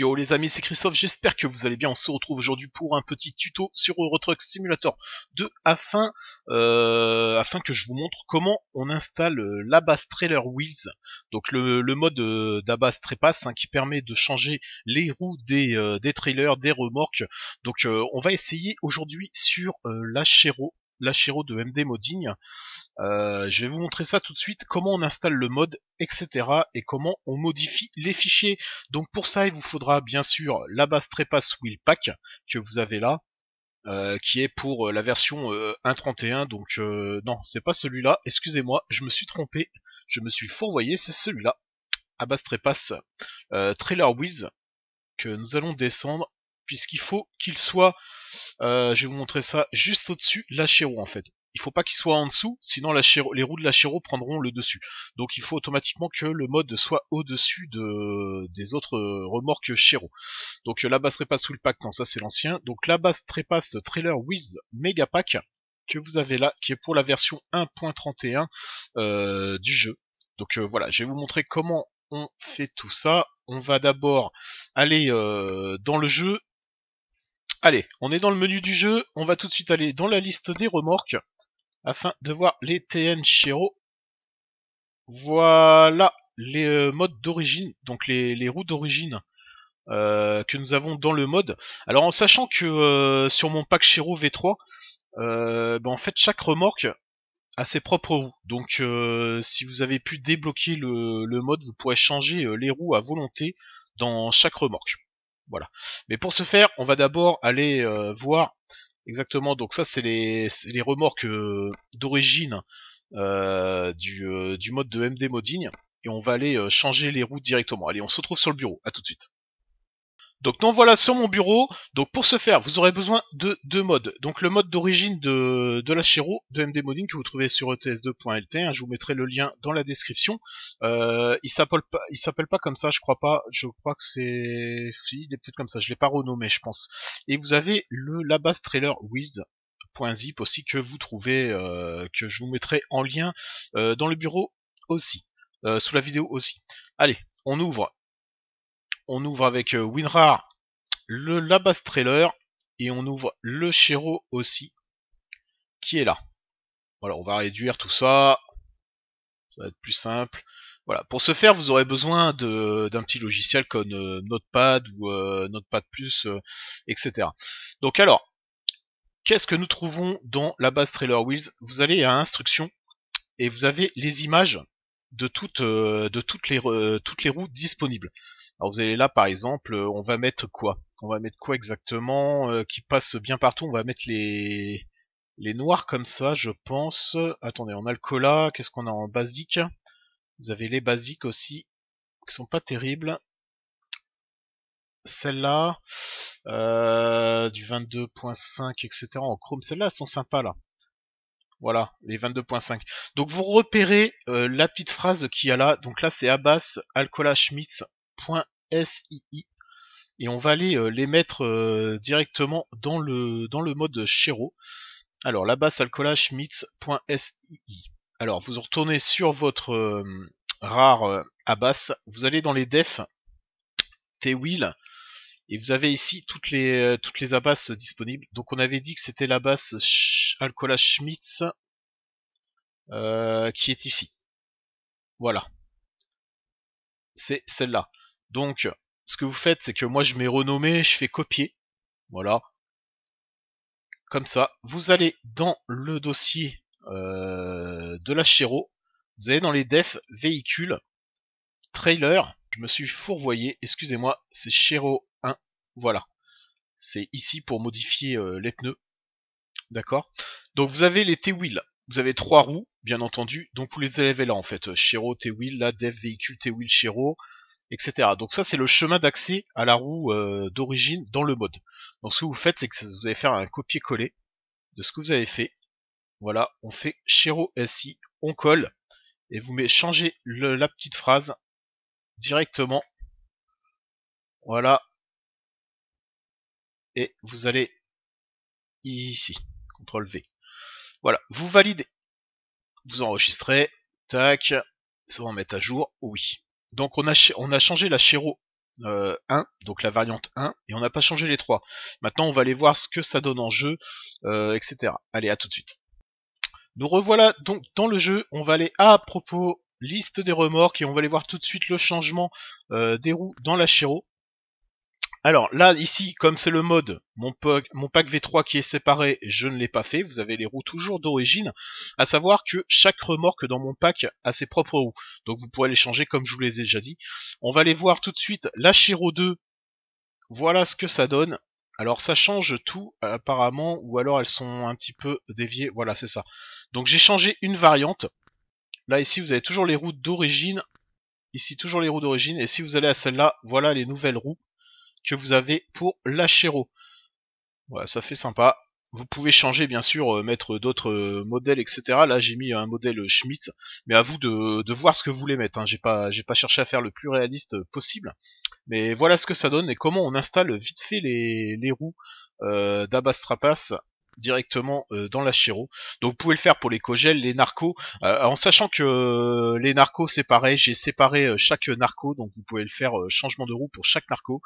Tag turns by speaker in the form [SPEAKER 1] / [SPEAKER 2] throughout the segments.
[SPEAKER 1] Yo les amis, c'est Christophe, j'espère que vous allez bien. On se retrouve aujourd'hui pour un petit tuto sur Euro Truck Simulator 2 afin, euh, afin que je vous montre comment on installe euh, l'Abbas Trailer Wheels, donc le, mode euh, d'Abbas Trépass hein, qui permet de changer les roues des, trailers, des remorques. Donc on va essayer aujourd'hui sur la Chero Lachiro de MD Modding euh, je vais vous montrer ça tout de suite, comment on installe le mode, etc. et comment on modifie les fichiers. Donc pour ça, il vous faudra bien sûr la base Wheel Pack que vous avez là. Euh, qui est pour euh, la version 1.31, donc non, c'est pas celui-là, excusez-moi, je me suis trompé, je me suis fourvoyé, c'est celui-là, Abbas Trepass Trailer Wheels, que nous allons descendre puisqu'il faut qu'il soit euh, je vais vous montrer ça juste au-dessus, la chéro en fait. Il faut pas qu'il soit en dessous, sinon les roues de la chéro prendront le dessus. Donc il faut automatiquement que le mode soit au-dessus de, des autres euh, remorques chéro. Donc euh, la base trépasse sous le pack, non ça c'est l'ancien. Donc la base trépasse trailer with Mega Pack que vous avez là, qui est pour la version 1.31 du jeu. Donc voilà, je vais vous montrer comment on fait tout ça. On va d'abord aller dans le jeu Allez, on est dans le menu du jeu, on va tout de suite aller dans la liste des remorques afin de voir les TN Shiro. Voilà les euh, modes d'origine, donc les, roues d'origine euh, que nous avons dans le mode. Alors en sachant que euh, sur mon pack Shiro V3, ben, en fait chaque remorque a ses propres roues. Donc si vous avez pu débloquer le mode, vous pourrez changer les roues à volonté dans chaque remorque. Voilà. Mais pour ce faire, on va d'abord aller euh, voir exactement. Donc ça, c'est les, remorques euh, d'origine euh, du, mode de MD Modigne. Et on va aller changer les routes directement. Allez, on se retrouve sur le bureau. À tout de suite. Donc donc voilà sur mon bureau. Donc pour ce faire, vous aurez besoin de deux modes. Donc le mode d'origine de, la Chiro, de MD Modding que vous trouvez sur ets2.lt. Hein. je vous mettrai le lien dans la description. Euh, il s'appelle pas, il s'appelle pas comme ça, je crois pas. Je crois que c'est, si, il est peut-être comme ça. Je l'ai pas renommé, je pense. Et vous avez le la base trailer with aussi que vous trouvez, euh, que je vous mettrai en lien euh, dans le bureau aussi, sous la vidéo aussi. Allez, on ouvre on ouvre avec euh, Winrar le base Trailer et on ouvre le Shiro aussi qui est là. Voilà, on va réduire tout ça. Ça va être plus simple. Voilà, pour ce faire, vous aurez besoin d'un petit logiciel comme euh, Notepad ou euh, Notepad Plus, etc. Donc alors, qu'est-ce que nous trouvons dans la base Trailer Wheels Vous allez à Instructions et vous avez les images de toutes, de toutes, les, toutes les roues disponibles. Alors vous allez là par exemple, euh, on va mettre quoi On va mettre quoi exactement euh, qui passe bien partout On va mettre les noirs comme ça, je pense. Attendez, on a le cola, qu'est-ce qu'on a en basique Vous avez les basiques aussi, qui sont pas terribles. Celle-là, euh, du 22.5, etc. En chrome, celles-là, elles sont sympas là. Voilà, les 22.5. Donc vous repérez la petite phrase qu'il y a là. Donc là, c'est Abbas, Alcola, Schmitz, .sii et on va aller euh, les mettre euh, directement dans le, dans le mode Shero. Alors la basse c'est Alors vous retournez sur votre euh, rare Abbas, vous allez dans les def, T-Wheel, et vous avez ici toutes les, toutes les Abbas disponibles. Donc on avait dit que c'était la Alcola Schmitz qui est ici. Voilà. C'est celle-là. Donc, ce que vous faites, c'est que moi je m'ai renommé, je fais copier. Voilà. Comme ça, vous allez dans le dossier euh, de la Chéro, vous allez dans les def véhicules, trailer, je me suis fourvoyé, excusez-moi, c'est Chéro 1, voilà. C'est ici pour modifier euh, les pneus. D'accord Donc vous avez les t wheel Vous avez trois roues, bien entendu, donc vous les élevez là en fait. Chéro, T-wheel, là, def véhicule, T-wheel, Chéro etc. Donc ça c'est le chemin d'accès à la roue euh, d'origine dans le mode. Donc ce que vous faites c'est que vous allez faire un copier-coller de ce que vous avez fait. Voilà, on fait Shero SI, on colle, et vous changez changer la petite phrase directement. Voilà. Et vous allez ici. CTRL V. Voilà, vous validez. Vous enregistrez. Tac. Ça va mettre à jour. Oui. Donc on a, on a changé la Chiro 1, euh, donc la variante 1, et on n'a pas changé les 3. Maintenant on va aller voir ce que ça donne en jeu, euh, etc. Allez, à tout de suite. Nous revoilà donc dans le jeu, on va aller à propos liste des remorques et on va aller voir tout de suite le changement euh, des roues dans la Chiro. Alors là, ici, comme c'est le mode, mon pack, V3 qui est séparé, je ne l'ai pas fait. Vous avez les roues toujours d'origine, à savoir que chaque remorque dans mon pack a ses propres roues. Donc vous pourrez les changer comme je vous les ai déjà dit. On va aller voir tout de suite la Chiro 2. Voilà ce que ça donne. Alors ça change tout apparemment, ou alors elles sont un petit peu déviées. Voilà, c'est ça. Donc j'ai changé une variante. Là ici, vous avez toujours les roues d'origine. Ici, toujours les roues d'origine. Et si vous allez à celle-là, voilà les nouvelles roues que vous avez pour l'achéro Voilà, ça fait sympa. Vous pouvez changer, bien sûr, euh, mettre d'autres euh, modèles, etc. Là, j'ai mis un modèle euh, Schmitt mais à vous de, voir ce que vous voulez mettre. Hein. J'ai pas, pas cherché à faire le plus réaliste possible, mais voilà ce que ça donne et comment on installe vite fait les, roues euh, d'Abastrapas directement euh, dans la Chiro, Donc vous pouvez le faire pour les cogels, les narcos, euh, en sachant que euh, les narcos c'est pareil, j'ai séparé chaque narco, donc vous pouvez le faire changement de roue pour chaque narco.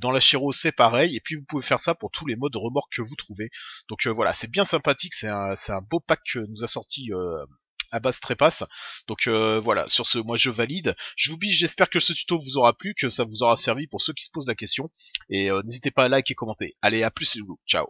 [SPEAKER 1] dans la Chiro c'est pareil, et puis vous pouvez faire ça pour tous les modes remorques que vous trouvez. Donc voilà, c'est bien sympathique, c'est un, beau pack que nous a sorti à base trépasse. Donc voilà, sur ce, moi je valide. Je vous bise, j'espère que ce tuto vous aura plu, que ça vous aura servi pour ceux qui se posent la question. Et n'hésitez pas à liker et commenter. Allez, à plus les Ciao